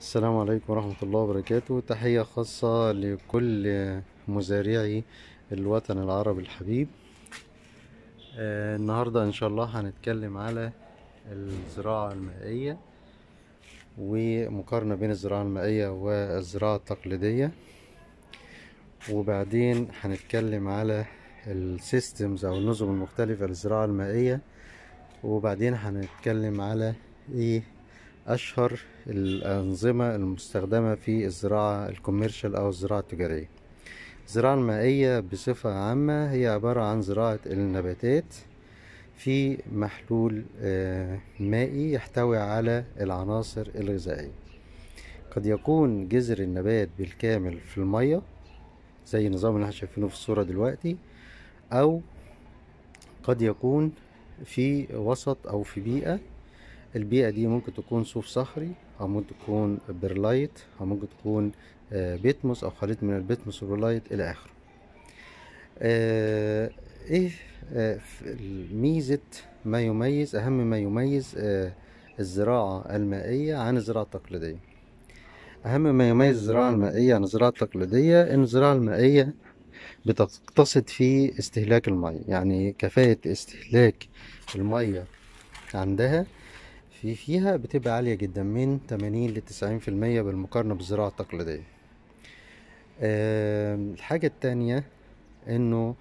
السلام عليكم ورحمة الله وبركاته تحية خاصة لكل مزارعي الوطن العربي الحبيب آه، النهاردة ان شاء الله هنتكلم على الزراعة المائية ومقارنة بين الزراعة المائية والزراعة التقليدية وبعدين هنتكلم على السيستمز او النظم المختلفة للزراعة المائية وبعدين هنتكلم على ايه أشهر الأنظمة المستخدمة في الزراعة الكوميرشال أو الزراعة التجارية الزراعة المائية بصفة عامة هي عبارة عن زراعة النباتات في محلول آه، مائي يحتوي على العناصر الغذائية قد يكون جذر النبات بالكامل في المية زي النظام اللي احنا شايفينه في الصورة دلوقتي أو قد يكون في وسط أو في بيئة البيئة دي ممكن تكون صوف صخري أو ممكن تكون بيرلايت أو ممكن تكون آه، بيتموس أو خليط من البيتموس والبيرلايت إلى آخره آه، إيه آه، ميزة ما يميز أهم ما يميز الزراعة المائية عن الزراعة التقليدية أهم ما يميز الزراعة المائية عن الزراعة التقليدية إن الزراعة المائية بتقتصد في استهلاك المية يعني كفاءة استهلاك المية عندها في فيها بتبقى عالية جدا من 80 ل 90% بالمقارنة بالزراعة التقليدية الحاجة التانية انه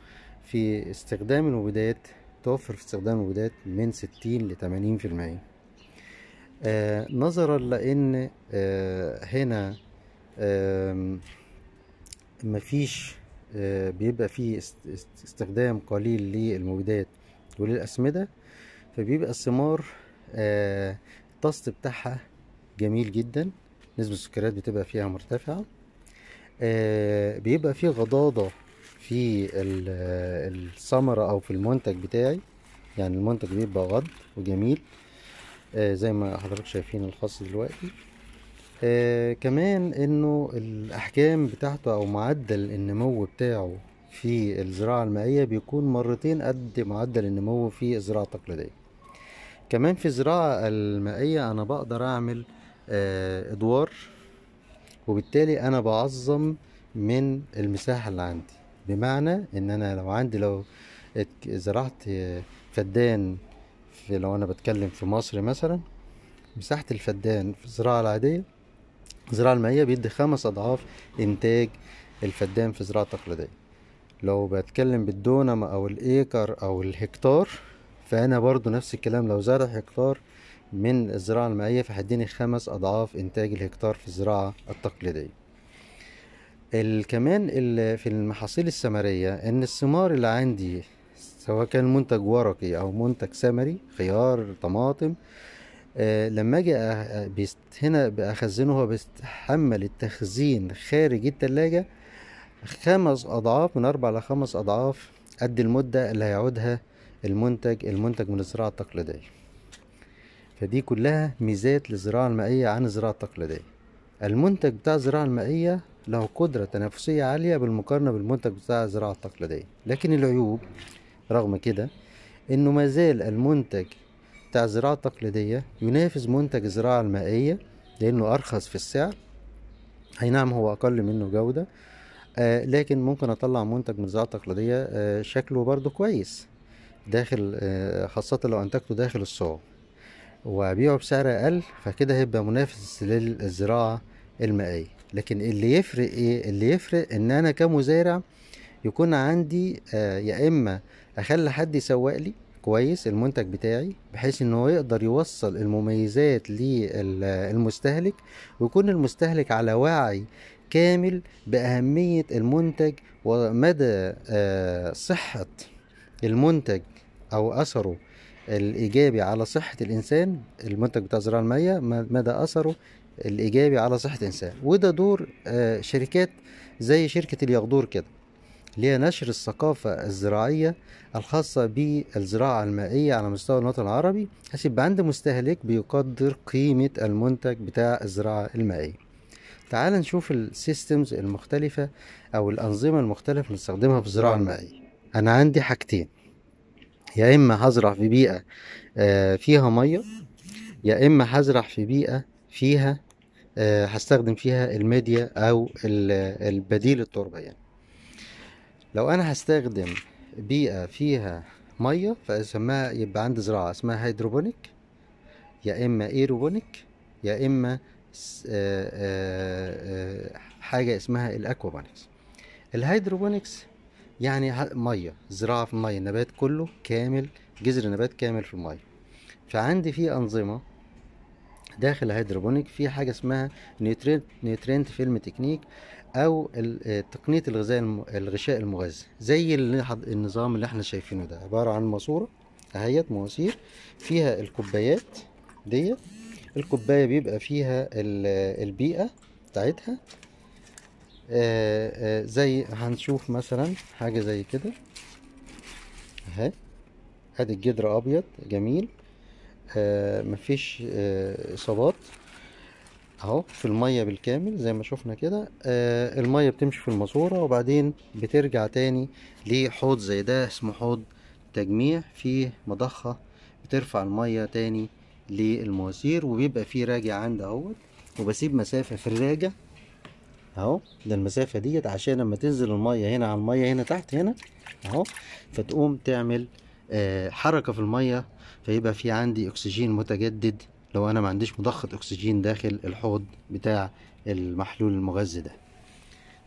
في استخدام الوبدات توفر في استخدام الوبدات من 60 ل 80% المية آه، نظرا لان آه، هنا مفيش آه، بيبقى فيه استخدام قليل للمبيدات وللأسمدة فبيبقى الثمار آه، التست بتاعها جميل جدا نسبة السكريات بتبقى فيها مرتفعة آه، بيبقى فيه غضاضة في آه، الثمرة او في المنتج بتاعي يعني المنتج بيبقى غض وجميل زي ما حضرتك شايفين الخاص دلوقتي آه كمان انه الاحجام بتاعته او معدل النمو بتاعه في الزراعة المائية بيكون مرتين قد معدل النمو في الزراعة التقليدية كمان في الزراعة المائية أنا بقدر أعمل آه، أدوار وبالتالي أنا بعظم من المساحة اللي عندي بمعنى إن أنا لو عندي لو زرعت آه، فدان في لو أنا بتكلم في مصر مثلا مساحة الفدان في الزراعة العادية الزراعة المائية بيدي خمس أضعاف إنتاج الفدان في الزراعة التقليدية لو بتكلم بالدونم أو الإيكر أو الهكتار فهنا برضو نفس الكلام لو زرع هكتار من الزراعة المائية فهديني خمس أضعاف إنتاج الهكتار في الزراعة التقليدية كمان في المحاصيل السمرية إن الثمار اللي عندي سواء كان منتج ورقي أو منتج سمري خيار طماطم آه لما اجي هنا اخزنه هو بيتحمل التخزين خارج التلاجة خمس اضعاف من اربع لخمس اضعاف قد المدة اللي هيقعدها المنتج المنتج من الزراعة التقليدية فدي كلها ميزات للزراعة المائية عن الزراعة التقليدية المنتج بتاع الزراعة المائية له قدرة تنافسية عالية بالمقارنة بالمنتج بتاع الزراعة التقليدية لكن العيوب رغم كده انه ما زال المنتج بتاع الزراعة التقليدية ينافس منتج الزراعة المائية لأنه أرخص في السعر أي نعم هو أقل منه جودة آه لكن ممكن أطلع منتج من الزراعة التقليدية آه شكله برضه كويس داخل آه، خاصة لو أنتجته داخل الصعود وأبيعه بسعر أقل فكده هيبقى منافس للزراعة المائية لكن اللي يفرق إيه؟ اللي يفرق إن أنا كمزارع يكون عندي آه، يا إما أخلي حد يسوق لي كويس المنتج بتاعي بحيث ان هو يقدر يوصل المميزات للمستهلك ويكون المستهلك على وعي كامل باهميه المنتج ومدى آه، صحه المنتج او اثره الايجابي على صحه الانسان المنتج بتاع الزراعه المائيه مدى اثره الايجابي على صحه الانسان وده دور آه، شركات زي شركه اليغدور كده اللي هي نشر الثقافة الزراعية الخاصة بالزراعة المائية على مستوى الوطن العربي حيث يبقى عند مستهلك بيقدر قيمة المنتج بتاع الزراعة المائية تعال نشوف السيستمز المختلفة أو الأنظمة المختلفة اللي بنستخدمها في الزراعة المائية أنا عندي حاجتين يا اما هزرع في بيئه آه، فيها ميه يا اما هزرع في بيئه فيها آه، هستخدم فيها الميديا او البديل التربه يعني لو انا هستخدم بيئه فيها ميه فاسمها يبقى عندي زراعه اسمها هيدروبونيك يا اما ايروبونيك يا اما آه، حاجه اسمها الاكوابونكس الهيدروبونكس يعني ميه زراعه في الميه النبات كله كامل جذر نبات كامل في الميه فعندي في انظمه داخل الهيدروبونيك في حاجه اسمها نيوترينت نيوترينت فيلم تكنيك او آه، تقنيه الغذاء الغشاء المغذي زي النظام اللي احنا شايفينه ده عباره عن ماسوره اهيت مواسير فيها الكوبايات ديت الكوبايه بيبقى فيها البيئه بتاعتها آه، آه، زي هنشوف مثلا حاجة زي كده اهي ادي الجدر ابيض جميل آه مفيش آه، اصابات اهو في المية بالكامل زي ما شفنا كده المية بتمشي في الماسورة وبعدين بترجع تاني لحوض زي ده اسمه حوض تجميع فيه مضخة بترفع المية تاني للمواسير وبيبقى فيه راجع عند اهوت وبسيب مسافة في الراجع اهو ده المسافه ديت عشان لما تنزل الميه هنا على الميه هنا تحت هنا اهو فتقوم تعمل آه حركه في الميه فيبقى في عندي اكسجين متجدد لو انا ما عنديش مضخه اكسجين داخل الحوض بتاع المحلول المغذي ده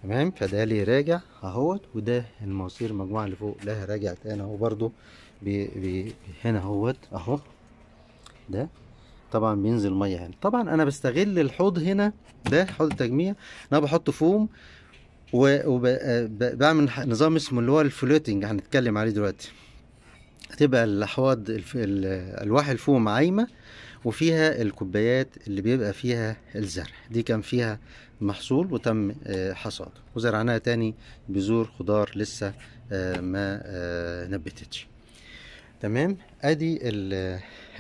تمام فده لي راجع اهوت وده المواسير المجموعه اللي فوق لها راجع تاني اهو برده هنا اهوت اهو ده طبعا بينزل ميه هنا طبعا انا بستغل الحوض هنا ده حوض التجميع انا بحط فوم وبعمل نظام اسمه اللي هو الفلوتنج هنتكلم عليه دلوقتي هتبقى الاحواض الواح الفوم عايمه وفيها الكوبايات اللي بيبقى فيها الزرع دي كان فيها محصول وتم آه، حصاده وزرعناها تاني بذور خضار لسه آه، ما آه، نبتتش تمام ادي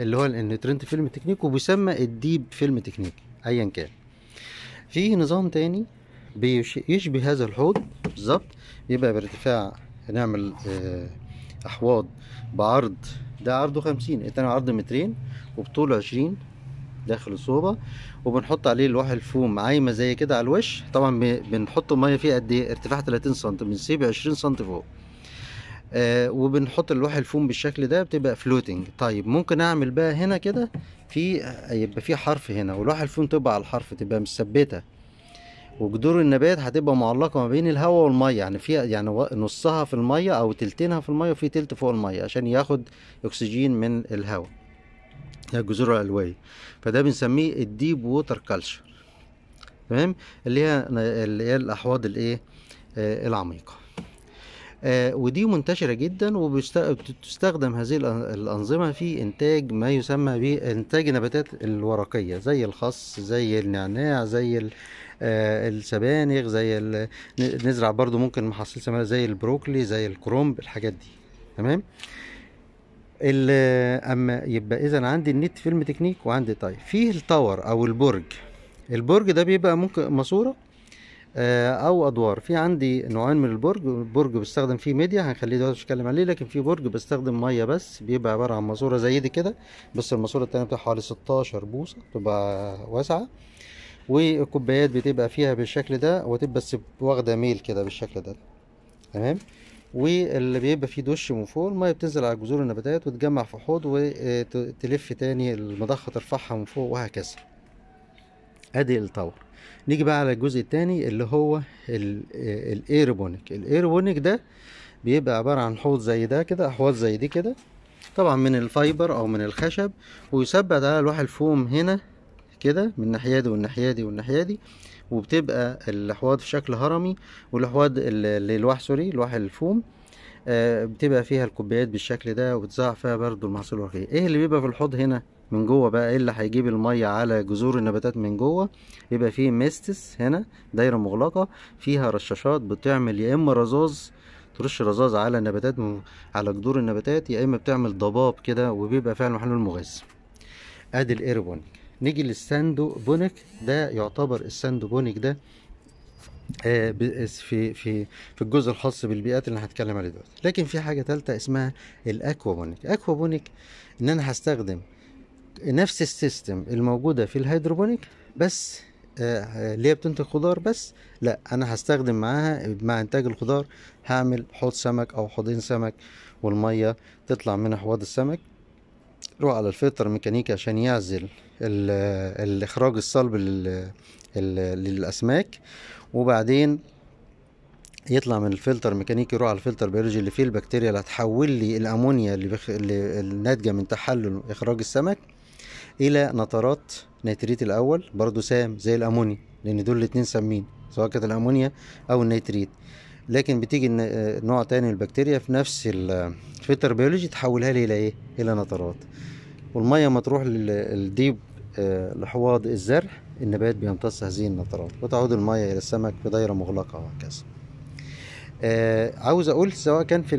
اللي هو النترنت فيلم تكنيك وبيسمى الديب فيلم تكنيك ايا كان في نظام تاني بيشبه هذا الحوض بالظبط بيبقى بارتفاع هنعمل آه، احواض بعرض ده عرضه خمسين التاني عرض مترين وبطوله عشرين داخل الصوبة وبنحط عليه لوح الفوم عايمة زي كده على الوش طبعا بنحط المية فيه قد ايه ارتفاع تلاتين سم بنسيب عشرين سم فوق آه وبنحط اللوح الفوم بالشكل ده بتبقى فلوتنج طيب ممكن اعمل بقى هنا كده في آه، يبقى في حرف هنا ولوح الفوم تبقى على الحرف تبقى مثبته وجذور النبات هتبقى معلقه ما بين الهواء والميه يعني في يعني نصها في الميه او تلتينها في الميه وفي تلت فوق الميه عشان ياخد اكسجين من الهواء هي الجذور العلويه فده بنسميه الديب ووتر كلتشر تمام اللي هي اللي هي الاحواض الايه آه، العميقه آه، ودي منتشرة جدا وبتستخدم هذه الأنظمة في إنتاج ما يسمى بإنتاج النباتات الورقية زي الخس زي النعناع زي آه، السبانخ زي نزرع برضو ممكن محاصيل سماء زي البروكلي زي الكرومب الحاجات دي تمام اما يبقى اذا عندي النت فيلم تكنيك وعندي طيب فيه التاور او البرج البرج ده بيبقى ممكن ماسوره آه، او ادوار في عندي نوعين من البرج برج بستخدم فيه ميديا هنخليه دلوقتي مش هتكلم عليه لكن في برج بستخدم ميه بس بيبقى عباره عن ماسوره زي دي كده بس الماسوره التانيه بتاعها حوالي 16 بوصه بتبقى واسعه والكوبايات بتبقى فيها بالشكل ده وتبقى بس واخده ميل كده بالشكل ده تمام واللي بيبقى فيه دش من فوق الميه بتنزل على جذور النباتات وتجمع في حوض وتلف تاني المضخه ترفعها من فوق وهكذا ادي التاور نيجي بقى على الجزء الثاني اللي هو آه، الايربونيك الايربونيك ده بيبقى عباره عن حوض زي ده كده احواض زي دي كده طبعا من الفايبر او من الخشب ويثبت على لوح الفوم هنا كده من الناحيه دي والناحيه دي والناحيه دي وبتبقى الاحواض في شكل هرمي والاحواض للوح سوري لوح الفوم آه بتبقى فيها الكوبايات بالشكل ده وبتزع فيها برضو المحاصيل الورقيه ايه اللي بيبقى في الحوض هنا من جوه بقى ايه اللي هيجيب الميه على جذور النباتات من جوه يبقى في ميستس هنا دايره مغلقه فيها رشاشات بتعمل يا اما رذاذ ترش رذاذ على النباتات على جذور النباتات يا اما بتعمل ضباب كده وبيبقى فعلا محلول مغذي ادي الايربونيك نيجي للساندو بونيك ده يعتبر الساندو بونيك ده آه، في في في الجزء الخاص بالبيئات اللي هنتكلم عليه دلوقتي لكن في حاجه ثالثه اسمها الاكوابونيك اكوابونيك ان انا هستخدم نفس السيستم الموجودة في الهيدروبونيك بس آه، آه، اللي هي بتنتج خضار بس لا انا هستخدم معاها مع انتاج الخضار هعمل حوض سمك او حوضين سمك والميه تطلع من حوض السمك روح على الفلتر الميكانيكي عشان يعزل آه، الاخراج الصلب للاسماك وبعدين يطلع من الفلتر ميكانيكي يروح على الفلتر بيولوجي اللي فيه البكتيريا اللي هتحول لي الامونيا اللي, بخ... اللي الناتجه من تحلل اخراج السمك الى نترات نيتريت الاول برضو سام زي الامونيا لان دول الاتنين سامين سواء كانت الامونيا او النيتريت لكن بتيجي نوع تاني من البكتيريا في نفس الفلتر بيولوجي تحولها لي الى ايه الى نترات والميه ما تروح للديب آه، لحواض الزرع النبات بيمتص هذه النترات وتعود الميه الى السمك في دايره مغلقه وهكذا آه عاوز اقول سواء كان في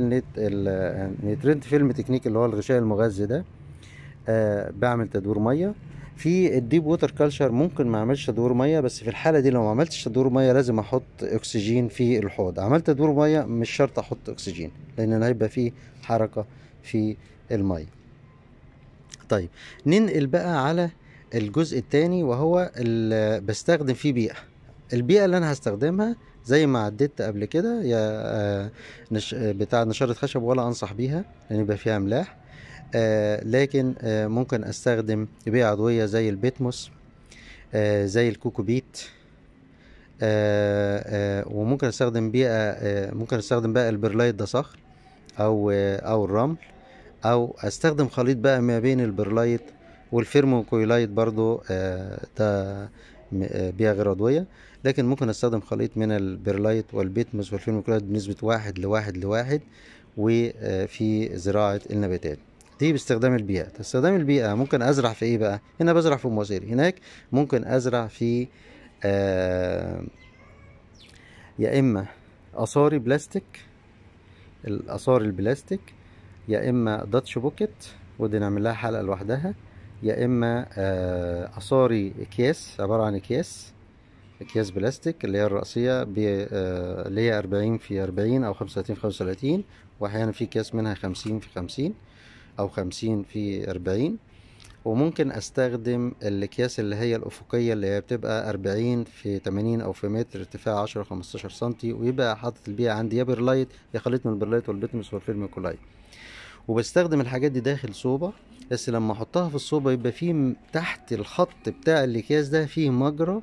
النيت فيلم تكنيك اللي هو الغشاء المغذي ده آه، بعمل تدوير ميه في الديب ووتر كلشر ممكن ما اعملش تدوير ميه بس في الحاله دي لو ما عملتش تدوير ميه لازم احط اكسجين في الحوض عملت تدوير ميه مش شرط احط اكسجين لان هيبقى في حركه في الميه طيب ننقل بقى على الجزء الثاني وهو اللي بستخدم فيه بيئه البيئه اللي انا هستخدمها زي ما عديت قبل كده يا آه، نش... بتاع نشاره خشب ولا انصح بيها لان يبقى فيها املاح آه، لكن آه، ممكن استخدم بيئة عضوية زي البيتموس آه، زي الكوكوبيت وممكن استخدم بيئة ممكن استخدم بقى البرلايت ده صخر او او الرمل او استخدم خليط بقى ما بين البرلايت والفيرموكويلايت برضو ده بيئة غير عضوية لكن ممكن استخدم خليط من البرلايت والبيتموس والفيرموكويلايت بنسبة واحد لواحد لواحد وفي زراعة النباتات دي باستخدام البيئة استخدام البيئة ممكن أزرع في إيه بقى هنا بزرع في مواسير هناك ممكن أزرع في آه، يا إما أصاري بلاستيك الأصاري البلاستيك يا إما داتش بوكيت ودي نعمل لها حلقة لوحدها يا إما آه أصاري أكياس عبارة عن أكياس أكياس بلاستيك اللي هي الرأسية آه، اللي هي أربعين في أربعين أو خمسة وتلاتين في خمسة وتلاتين وأحيانا في أكياس منها خمسين في خمسين او خمسين في اربعين وممكن استخدم الاكياس اللي هي الافقية اللي هي بتبقى اربعين في تمانين او في متر ارتفاع عشرة خمستاشر سنتي ويبقى حاطط البيئة عندي يا بيرلايت يا خليط من البيرلايت والبيتمس والفيلم كولاي وبستخدم الحاجات دي داخل صوبة بس لما احطها في الصوبة يبقى فيه تحت الخط بتاع الاكياس ده فيه مجرى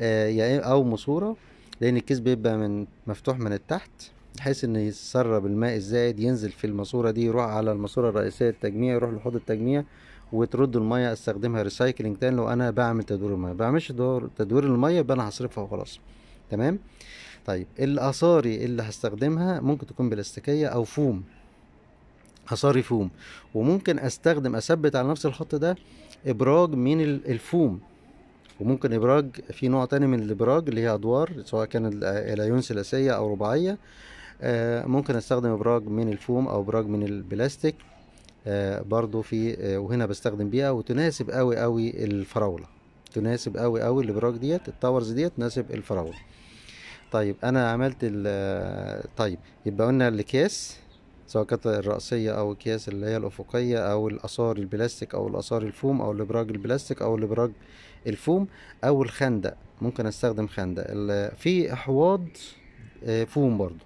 آه، او مصورة لان الكيس بيبقى من مفتوح من التحت بحيث ان يتسرب الماء الزائد ينزل في الماسوره دي يروح على الماسوره الرئيسيه للتجميع يروح لحوض التجميع وترد الميه استخدمها ريسايكلينج تاني لو انا بعمل تدوير الميه بعملش تدوير الميه يبقى انا هصرفها وخلاص تمام طيب الاصاري اللي هستخدمها ممكن تكون بلاستيكيه او فوم اصاري فوم وممكن استخدم اثبت على نفس الخط ده ابراج من الفوم وممكن ابراج في نوع تاني من الابراج اللي هي ادوار سواء كان العيون ثلاثيه او رباعيه آه، ممكن استخدم ابراج من الفوم او ابراج من البلاستيك آه، برضو في آه، وهنا بستخدم بيئه وتناسب قوي قوي الفراوله تناسب قوي قوي الابراج ديت التاورز ديت تناسب الفراوله طيب انا عملت ال طيب يبقى قلنا الاكياس سواء كانت الرأسية أو الأكياس اللي هي الأفقية أو الآثار البلاستيك أو الآثار الفوم أو الإبراج البلاستيك أو الإبراج الفوم أو الخندق ممكن أستخدم خندق في أحواض فوم برضو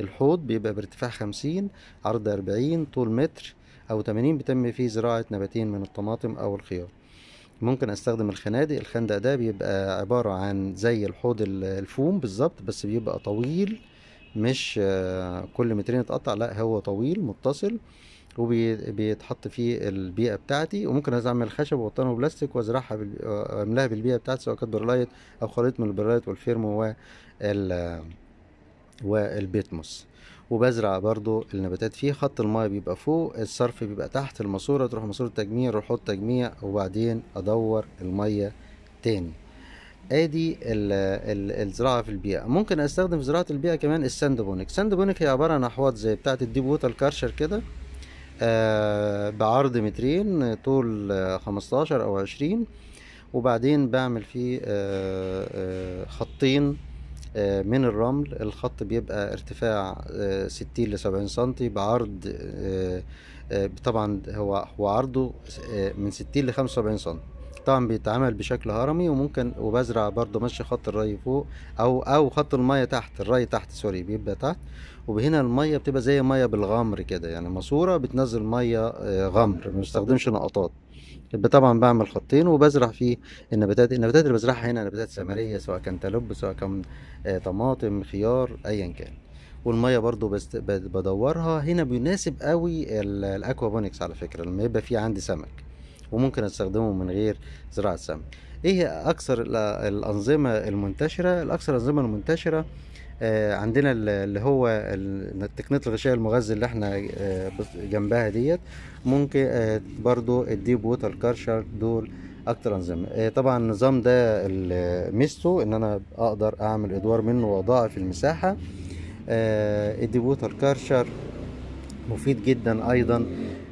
الحوض بيبقى بارتفاع خمسين عرض أربعين طول متر أو تمانين بيتم فيه زراعة نباتين من الطماطم أو الخيار ممكن استخدم الخنادق الخندق ده بيبقى عبارة عن زي الحوض الفوم بالظبط بس بيبقى طويل مش آه، كل مترين اتقطع لا هو طويل متصل وبيتحط فيه البيئه بتاعتي وممكن اعمل خشب واوطنه بلاستيك وازرعها وأملاها املاها بالبيئه بتاعتي سواء كانت برلايت او خليط من البرلايت والفيرمو والفيرم والبيتموس وبزرع برضو النباتات فيه خط الماء بيبقى فوق الصرف بيبقى تحت الماسوره تروح ماسوره تجميع روح حط تجميع وبعدين ادور الميه تاني ادي الزراعه في البيئه ممكن استخدم في زراعه البيئه كمان الساند بونك هي عباره عن احواض زي بتاعه الديب ووتر كارشر كده آه بعرض مترين طول خمستاشر او عشرين وبعدين بعمل فيه آه آه خطين آه، من الرمل الخط بيبقى ارتفاع 60 آه، ل 70 سم بعرض آه، طبعا هو هو عرضه من 60 ل 75 سم طبعا بيتعمل بشكل هرمي وممكن وبزرع برضو ماشي خط الري فوق او او خط الميه تحت الري تحت سوري بيبقى تحت وهنا الميه بتبقى زي ميه بالغمر كده يعني ماسوره بتنزل ميه غمر ما بنستخدمش نقطات طبعا بعمل خطين وبزرع فيه النباتات النباتات اللي بزرعها هنا نباتات سمريه سواء تلب سواء كان آه، طماطم خيار ايا كان والميه برضو بدورها هنا بيناسب قوي الاكوابونكس على فكره لما يبقى في عندي سمك وممكن استخدمه من غير زراعه سمك ايه اكثر الانظمه المنتشره الاكثر الانظمه المنتشره آه، عندنا اللي هو تقنيه الغشاء المغذي اللي احنا آه، جنبها ديت ممكن آه، برضو الديب ووتر كارشر دول اكتر انظمه طبعا النظام ده ميزته ان انا اقدر اعمل ادوار منه واضاعف المساحه الديب ووتر كارشر مفيد جدا ايضا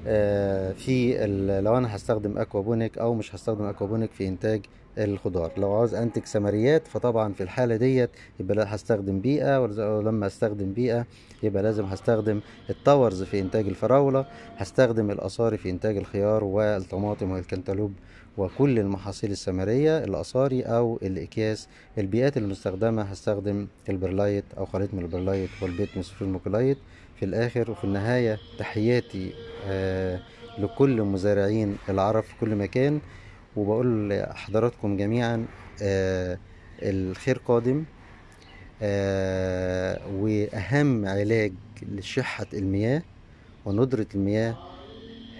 آه، في لو انا هستخدم اكوابونيك او مش هستخدم اكوابونيك في انتاج الخضار لو عاوز انتج سمريات فطبعا في الحاله ديت يبقى هستخدم بيئه ولما استخدم بيئه يبقى لازم هستخدم التاورز في انتاج الفراوله هستخدم الاصاري في انتاج الخيار والطماطم والكنتالوب وكل المحاصيل السمريه الاصاري او الاكياس البيئات المستخدمه هستخدم البرلايت او خليط من البرلايت والبيت مسفور الموكلايت في الآخر وفي النهاية تحياتي آه، لكل مزارعين العرب في كل مكان وبقول لحضراتكم جميعا آه، الخير قادم آه، وأهم علاج لشحة المياه وندرة المياه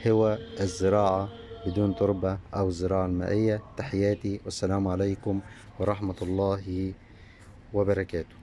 هو الزراعة بدون تربة أو الزراعة المائية تحياتي والسلام عليكم ورحمة الله وبركاته